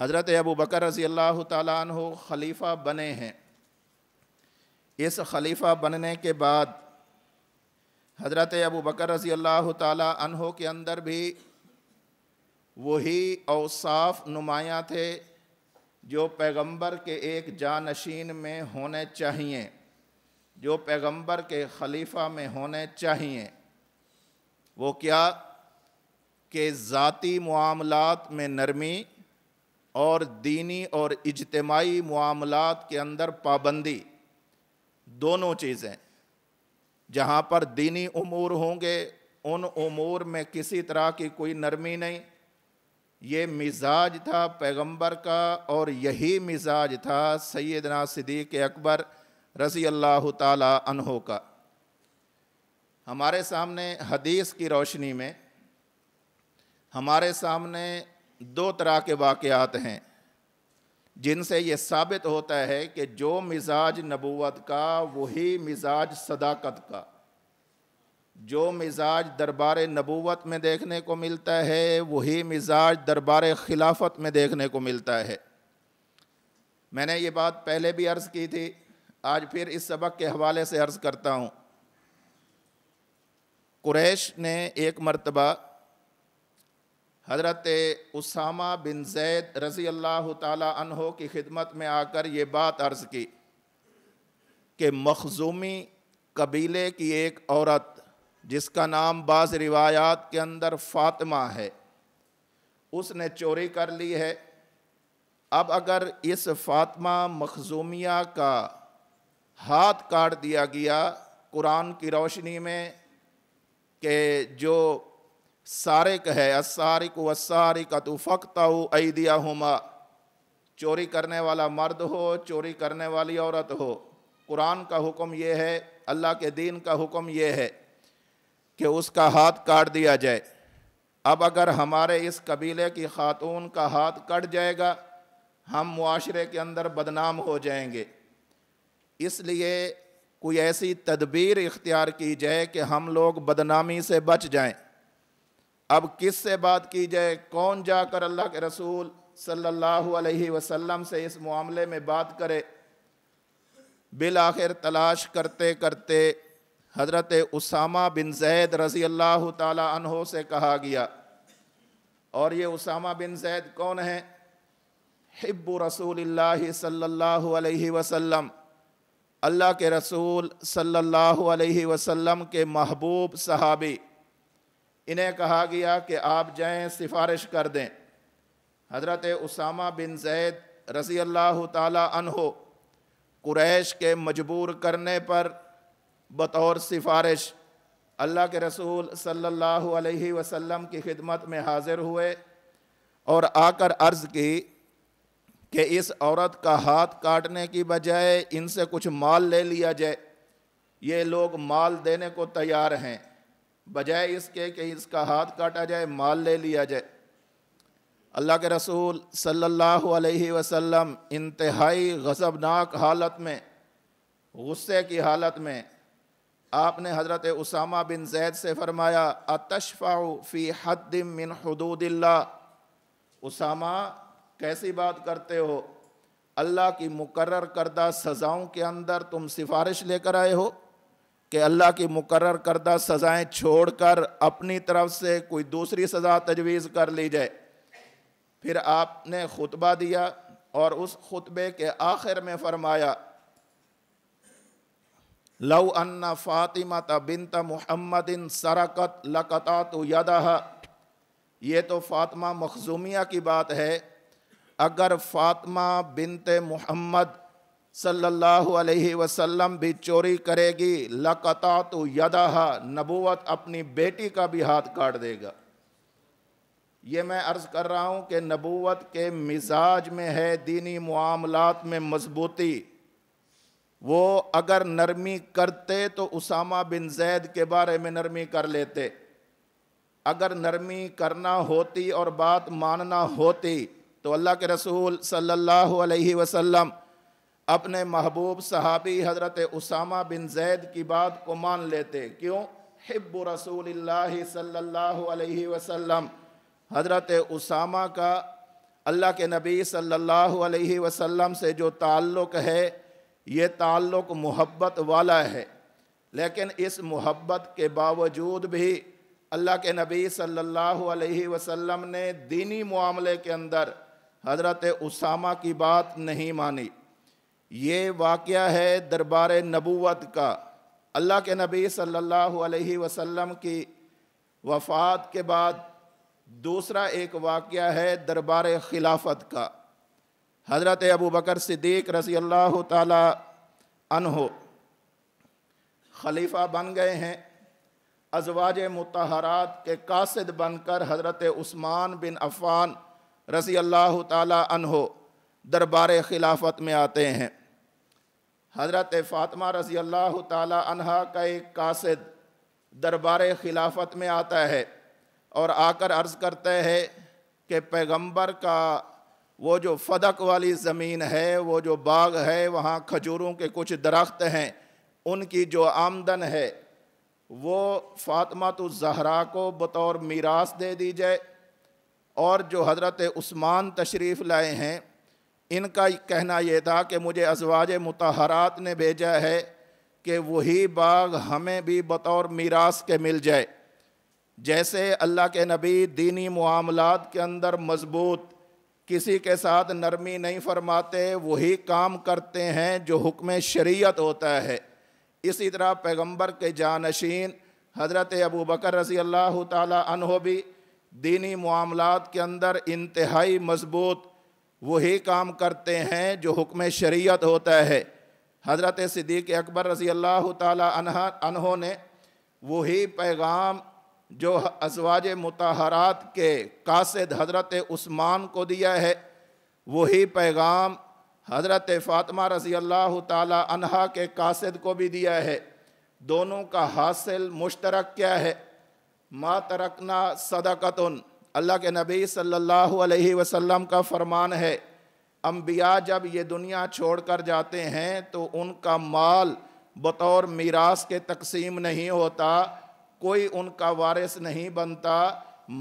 हज़रत अबू बकर रज़ी अल्लाह तु खलीफ़ा बने हैं इस खलीफ़ा बनने के बाद हज़रत अबू बकर रज़ी अल्लाह तु के अंदर भी वही औसाफ नुमायाँ थे जो पैगंबर के एक जानशीन में होने चाहिए जो पैगंबर के खलीफा में होने चाहिए वो क्या के ज़ाती मामलात में नरमी और दीनी और इजतमाही मामलत के अंदर पाबंदी दोनों चीज़ें जहाँ पर दीनी उमूर होंगे उन उमूर में किसी तरह की कोई नरमी नहीं ये मिजाज था पैगंबर का और यही मिजाज था सैदना सिद्दीक अकबर रसी अल्लाह तहो का हमारे सामने हदीस की रोशनी में हमारे सामने दो तरह के वाक़ात हैं जिनसे ये साबित होता है कि जो मिजाज नबूवत का वही मिजाज सदाकत का जो मिजाज दरबार नबूवत में देखने को मिलता है वही मिजाज दरबार खिलाफत में देखने को मिलता है मैंने ये बात पहले भी अर्ज़ की थी आज फिर इस सबक के हवाले से अर्ज़ करता हूँ कुरैश ने एक मरतबा हज़रत उसामा बिन जैद रज़ी अल्लाह तहो की खिदमत में आकर ये बात अर्ज़ की कि मखजूमी कबीले की एक औरत जिसका नाम बाज़ रिवायात के अंदर फ़ातिमा है उसने चोरी कर ली है अब अगर इस फ़ातिमा मखजूमिया का हाथ काट दिया गया कुरान की रोशनी में कि जो सारिक है असारिक वसारिक तो फ़क्त आई दिया हुमा चोरी करने वाला मर्द हो चोरी करने वाली औरत हो कुरान का हुक्म ये है अल्लाह के दीन का हुक्म यह है कि उसका हाथ काट दिया जाए अब अगर हमारे इस कबीले की खातून का हाथ कट जाएगा हम मुआरे के अंदर बदनाम हो जाएंगे इसलिए कोई ऐसी तदबीर इख्तियार की जाए कि हम लोग बदनामी से बच जाएं अब किस से बात की जाए कौन जाकर अल्लाह के रसूल सल्लल्लाहु अलैहि वसल्लम से इस मामले में बात करे बिल आखिर तलाश करते करते हज़रत उसामा बिन जैद रज़ी अल्लाह तहो से कहा गया और ये उसामा बिन जैद कौन है हिब्ब रसूल सल्लल्लाहु अलैहि वसल्लम अल्लाह के रसूल सल्लल्लाहु अलैहि वसल्लम के महबूब सहाबी इन्हें कहा गया कि आप जाएं सिफारिश कर दें हज़रत उसामा बिन जैद रसी अल्लाह तहो कुरैश के मजबूर करने पर बतौर सिफारिश अल्लाह के रसूल सल्लल्लाहु अलैहि वसल्लम की खिदमत में हाज़िर हुए और आकर अर्ज़ की कि इस औरत का हाथ काटने की बजाय इनसे कुछ माल ले लिया जाए ये लोग माल देने को तैयार हैं बजाय इसके कि इसका हाथ काटा जाए माल ले लिया जाए अल्लाह के रसूल सल्लल्लाहु अलैहि वसल्लम इंतहाई गजबनाक हालत में गुस्से की हालत में आपने हज़रत उसामा बिन जैद से फरमाया अतशफाउ फ़ी हद मिन हदूदिल्ला उसामा कैसी बात करते हो अल्लाह की मुकर करदा सज़ाओं के अंदर तुम सिफारिश लेकर आए हो कि अल्लाह की मुकर करदा सज़ाएँ छोड़ कर अपनी तरफ से कोई दूसरी सज़ा तजवीज़ कर ली जाए फिर आपने खुतबा दिया और उस खुतबे के आखिर में फरमाया लव अन्ना फ़ातिमा बिनत इन सरकत लकता तो यदा ये तो फ़ातिमा मखजूमिया की बात है अगर फ़ातिमा बिनत मुहम्मद सल्लल्लाहु अलैहि वसल्लम भी चोरी करेगी लकता तो यदा नबूवत अपनी बेटी का भी हाथ काट देगा ये मैं अर्ज़ कर रहा हूँ कि नबूवत के मिजाज में है दीनी मामलात में मजबूती वो अगर नरमी करते तो उसामा बिन जैद के बारे में नरमी कर लेते अगर नरमी करना होती और बात मानना होती तो अल्लाह के रसूल सल्लल्लाहु अलैहि वसल्लम अपने महबूब सहाबी हज़रत उसामा बिन जैद की बात को मान लेते क्यों हिब्ब रसूल सल्लल्लाहु अलैहि वसल्लम हज़रत उसामा का अल्लाह के नबी सल्लल्लाहु अलैहि वसल्लम से जो ताल्लुक़ है ये ताल्लुक़ मोहब्बत वाला है लेकिन इस मोहब्बत के बावजूद भी अल्लाह के नबी सल्लल्लाहु अलैहि वसल्लम ने दीनी मामले के अंदर हज़रत उसामा की बात नहीं मानी ये वाक़ है दरबार नबूवत का अल्लाह के नबी सल्लल्लाहु अलैहि वसल्लम की वफ़ात के बाद दूसरा एक वाक़ है दरबार खिलाफत का हज़रत अबू बकर सिद्दीक रसी अल्लाह तहो खलीफा बन गए हैं अजवाज मतहरात के कासद बनकर हज़रत उस्मान बिन अफ़ान रसी अल्लाह तहो दरबार खिलाफत में आते हैं हज़रत फातमा रज़ी अल्लाह तहा का एक कासद दरबार खिलाफत में आता है और आकर अर्ज़ करते हैं कि पैगंबर का वो जो फदक वाली ज़मीन है वो जो बाग है वहाँ खजूरों के कुछ दरख्त हैं उनकी जो आमदन है वो फ़ातिमा तो जहरा को बतौर मीरास दे दी जाए और जो हज़रत उस्मान तशरीफ़ लाए हैं इनका कहना यह था कि मुझे अजवाज मतहरात ने भेजा है कि वही बाग हमें भी बतौर मीरास के मिल जाए जैसे अल्लाह के नबी दीनी मामलत के अंदर मजबूत किसी के साथ नरमी नहीं फरमाते वही काम करते हैं जो हुक्म शरीयत होता है इसी तरह पैगंबर के जानशीन हज़रत अबू बकर रसी अल्लाह तहो भी दीनी मामलत के अंदर इंतहाई मजबूत वही काम करते हैं जो हुक्म शरीयत होता है हज़रत सिद्दीक़ अकबर रज़ी अल्लाह तहों ने वही पैगाम जो अजवाज मतहरात के कासद हज़रत उस्मान को दिया है वही पैगाम हज़रत फ़ातिमा रज़ी अल्लाह तहा के कासद को भी दिया है दोनों का हासिल मुश्तरक क्या है मा तरकना सदाकतन अल्लाह के नबी सल्लल्लाहु अलैहि वसल्लम का फरमान है अम्बिया जब ये दुनिया छोड़ कर जाते हैं तो उनका माल बतौर मीरास के तकसीम नहीं होता कोई उनका वारिस नहीं बनता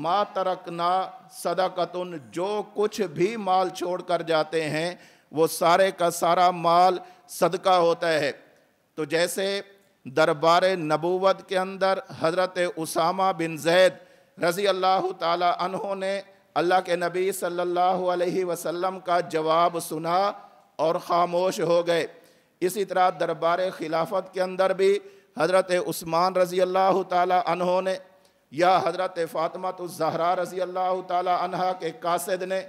मा तरकना सदाकतन जो कुछ भी माल छोड़ कर जाते हैं वो सारे का सारा माल सदका होता है तो जैसे दरबार नबूवत के अंदर हज़रत उसामा बिन जैद रज़ी अल्लाह तहों ने अल्लाह के नबी सल्लल्लाहु अलैहि वसल्लम का जवाब सुना और ख़ामोश हो गए इसी तरह दरबार खिलाफत के अंदर भी हज़रत उस्मान रज़ी अल्लाह तहों ने या हज़रत फातमत जहरा रज़ी अल्लाह तहा के कासद ने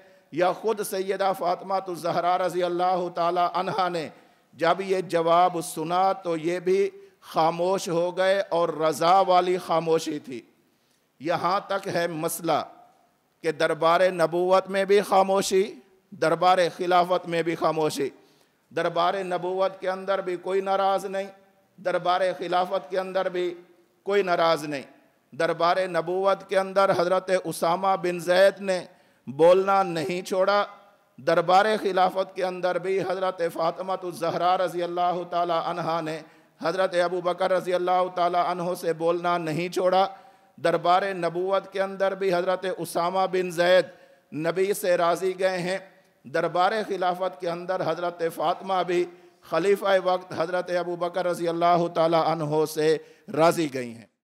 या ख़ुद सैदा फ़ातमा जहरा रज़ी अल्लाह तहा ने जब ये जवाब सुना तो ये भी खामोश हो गए और रज़ा वाली खामोशी थी यहाँ तक है मसला कि दरबार नबूवत में भी खामोशी दरबार खिलाफत में भी खामोशी दरबार नबूवत के अंदर भी कोई नाराज़ नहीं दरबार खिलाफत के अंदर भी कोई नाराज़ नहीं दरबार नबूवत के अंदर हज़रत उसामा बिन जैद ने बोलना नहीं छोड़ा दरबार खिलाफत के अंदर भी हज़रत फ़ातमत जहरा रज़ी अल्लाह तहा ने हज़रत अबू बकर रज़ी अल्लाह तहों से बोलना नहीं छोड़ा दरबार नबूत के अंदर भी हज़रत उसामा बिन जैद नबी से राज़ी गए हैं दरबार खिलाफत के अंदर हज़रत फ़ातमा भी खलीफ़ वक्त हज़रत अबू बकर रज़ी अल्लाह तन से राज़ी गई हैं